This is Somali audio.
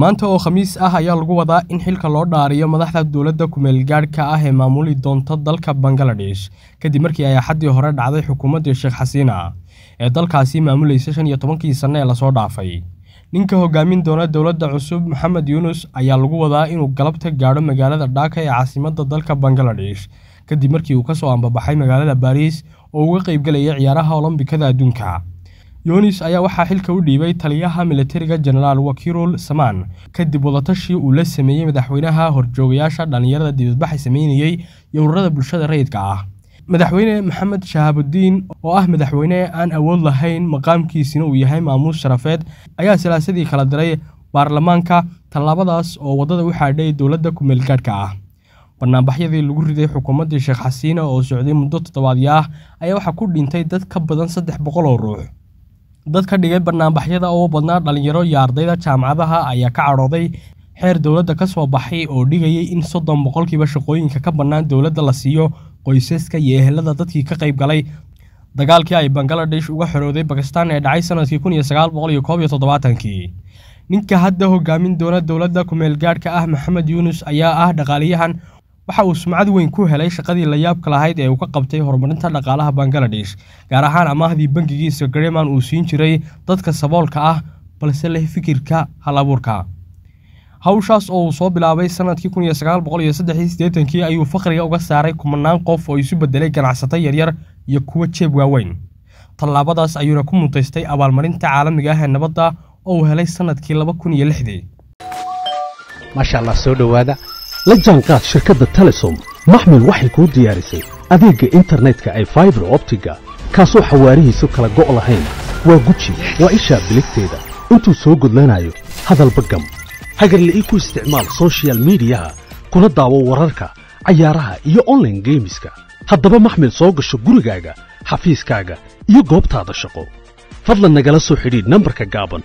maanta oo khamiis ah ayaa lagu wadaa in xilka loo dhaariyo madaxda dowladda kumeelgaadhka ah ee maamuli doonta dalka bangaladesh kadib markii ay axaddii hore dhacday xukuumaddii sheekh xasiina ee dalkaasi maamulaysa shan iyo tobankii sanne ee lasoo dhaafay ninka hogaamin doona dowladda cusub maxamed yuunus ayaa lagu wadaa inuu galabta gaadho magaalada dhaaka ee caasimadda dalka bangaladesh kadib markii uu ka soo ambabaxay magaalada baris oo uga qayb gelaya ciyaaraha olombikada adduunka yunis ayaa waxaa xilka u dhiibay taliyaha milatariga jenaraal wakirul samaan kadib wadatashii uu la sameeyey madaxweynaha horjoogayaasha dhallinyarada dibadbaxay sameynayey iyo ururada bulshada rayidka ah madaxweyne maxamed shahaabuddiin oo ah madaxweyne aan awood lahayn maqaamkiisina uu yahay maamuus sharafeed ayaa salaasadii kala diray baarlamaanka tallaabadaas oo waddada u xaadhay dowladda kumeelgaadhka ah banaanbaxyadii lagu riday xukuumaddii sheekh xasiina oo socday muddo toddobaadyo ah ayaa waxaa ku dhintay dad ka badan saddex boqol oo ruux dad ka dhigay banaanbaxyada ugu badnaa dhallinyaro iyo ardayda jaamacadaha ayaa ka cadhooday xeer dowladda ka soo baxay oo dhigayay in soddon boqolkiiba shaqooyinka ka bannaan dowladda la siiyo qoysaska iyo ehelada dadkii ka qayb galay dagaalkii ay bangaladesh uga xorooday bakistaan ee dhacay sanadkii kun iyo sagaal boqol iyo koob iyo toddobaatankii ninka hadda hogaamin doona dowladda kumeelgaadhka ah maxamed yuunus ayaa ah dhaqaaliyahan waxa uu sumcad weyn ku helay shaqadii layaabka lahayd ee uu ka qabtay horumarinta dhaqaalaha bangaladesh gaar ahaan amaahdii bangigiisa gareman uu siin jiray dadka saboolka ah balse leh fikirka hal abuurka hawshaas oo uu soo bilaabay sanadkii kun ayuu fakhriga uga saaray kumanaan qof oo isu beddelay ganacsato yaryar iyo kuwa jeeb waaweyn tallaabadaas ayuuna ku mutaystay abaalmarinta caalamiga ah ee nabadda oo uu helay sannadkii laba allah soo dhowaada la jaanqaad shirkadda telesom maxmil waxay kuu diyaarisay adeegga internetka ee faibar optiga kaasoo xawaarihiisu kala go' lahayn waa guji waa ishaa biligteeda intuu soo gudlanaayo hadalba gam hagarla ii ku isticmaal sochial midiyaha kuna daawo wararka cayaaraha iyo onlaine geemiska haddaba maxmil soo gasho gurigaaga xafiiskaaga iyo goobtaada shaqo fadlan nagala soo xidhiidh nambarka gaaban